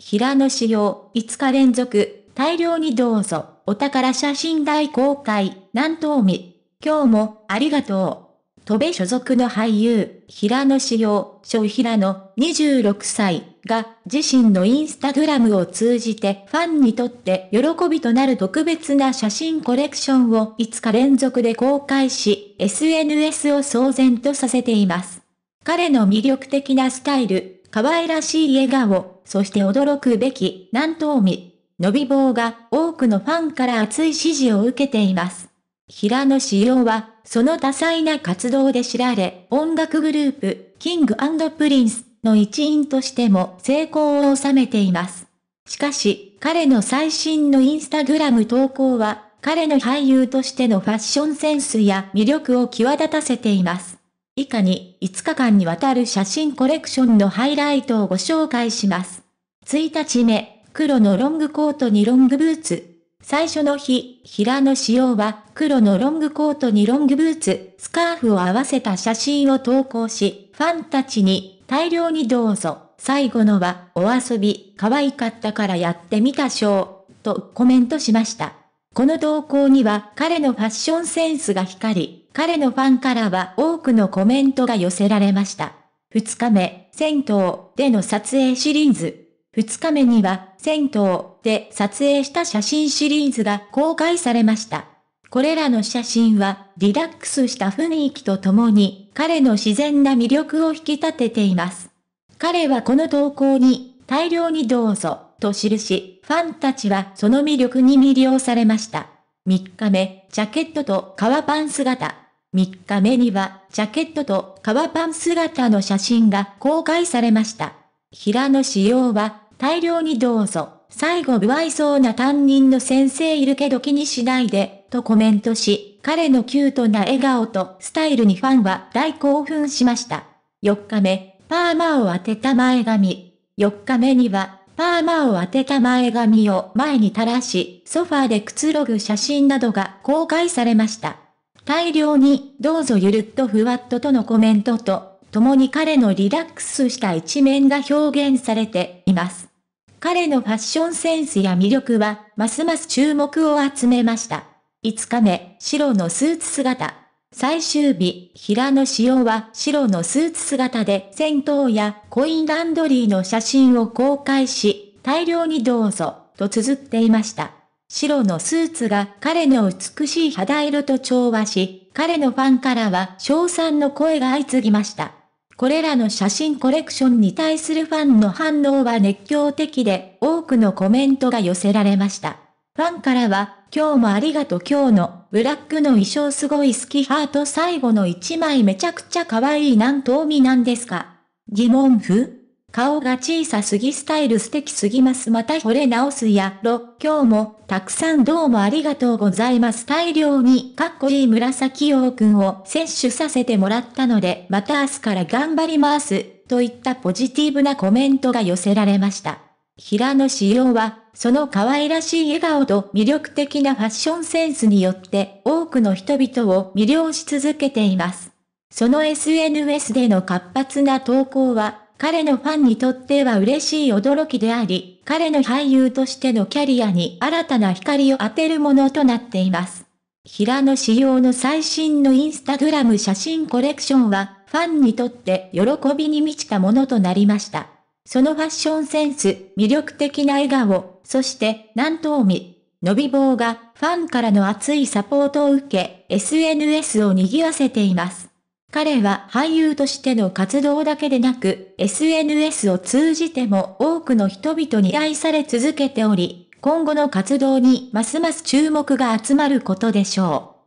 平野紫耀、5日連続、大量にどうぞ、お宝写真大公開、南東美。今日も、ありがとう。戸部所属の俳優、平野紫耀、小平野、26歳が、自身のインスタグラムを通じてファンにとって喜びとなる特別な写真コレクションを5日連続で公開し、SNS を騒然とさせています。彼の魅力的なスタイル、可愛らしい笑顔、そして驚くべき、南東美。伸び棒が多くのファンから熱い支持を受けています。平野紫耀は、その多彩な活動で知られ、音楽グループ、キングプリンスの一員としても成功を収めています。しかし、彼の最新のインスタグラム投稿は、彼の俳優としてのファッションセンスや魅力を際立たせています。以下に5日間にわたる写真コレクションのハイライトをご紹介します。1日目、黒のロングコートにロングブーツ。最初の日、平野紫耀は黒のロングコートにロングブーツ、スカーフを合わせた写真を投稿し、ファンたちに大量にどうぞ。最後のは、お遊び、可愛かったからやってみたしょう、とコメントしました。この投稿には彼のファッションセンスが光り、彼のファンからは多くのコメントが寄せられました。2日目、銭湯での撮影シリーズ。2日目には、銭湯で撮影した写真シリーズが公開されました。これらの写真は、リラックスした雰囲気とともに、彼の自然な魅力を引き立てています。彼はこの投稿に、大量にどうぞ、と記し、ファンたちはその魅力に魅了されました。3日目、ジャケットと革パン姿。3日目には、ジャケットと革パン姿の写真が公開されました。平野仕様は、大量にどうぞ、最後不愛想な担任の先生いるけど気にしないで、とコメントし、彼のキュートな笑顔とスタイルにファンは大興奮しました。4日目、パーマを当てた前髪。4日目には、パーマを当てた前髪を前に垂らし、ソファーでくつろぐ写真などが公開されました。大量に、どうぞゆるっとふわっととのコメントと、共に彼のリラックスした一面が表現されています。彼のファッションセンスや魅力は、ますます注目を集めました。5日目、白のスーツ姿。最終日、平野紫耀は白のスーツ姿で戦闘やコインランドリーの写真を公開し、大量にどうぞ、と綴っていました。白のスーツが彼の美しい肌色と調和し、彼のファンからは称賛の声が相次ぎました。これらの写真コレクションに対するファンの反応は熱狂的で、多くのコメントが寄せられました。ファンからは、今日もありがとう今日の、ブラックの衣装すごい好きハート最後の一枚めちゃくちゃ可愛いなんとみなんですか疑問符顔が小さすぎスタイル素敵すぎますまた惚れ直すやろ、今日も、たくさんどうもありがとうございます大量にかっこいい紫陽君を摂取させてもらったので、また明日から頑張ります、といったポジティブなコメントが寄せられました。平野紫耀は、その可愛らしい笑顔と魅力的なファッションセンスによって多くの人々を魅了し続けています。その SNS での活発な投稿は、彼のファンにとっては嬉しい驚きであり、彼の俳優としてのキャリアに新たな光を当てるものとなっています。平野仕様の最新のインスタグラム写真コレクションは、ファンにとって喜びに満ちたものとなりました。そのファッションセンス、魅力的な笑顔、そして南東美、伸び棒がファンからの熱いサポートを受け、SNS を賑わせています。彼は俳優としての活動だけでなく、SNS を通じても多くの人々に愛され続けており、今後の活動にますます注目が集まることでしょう。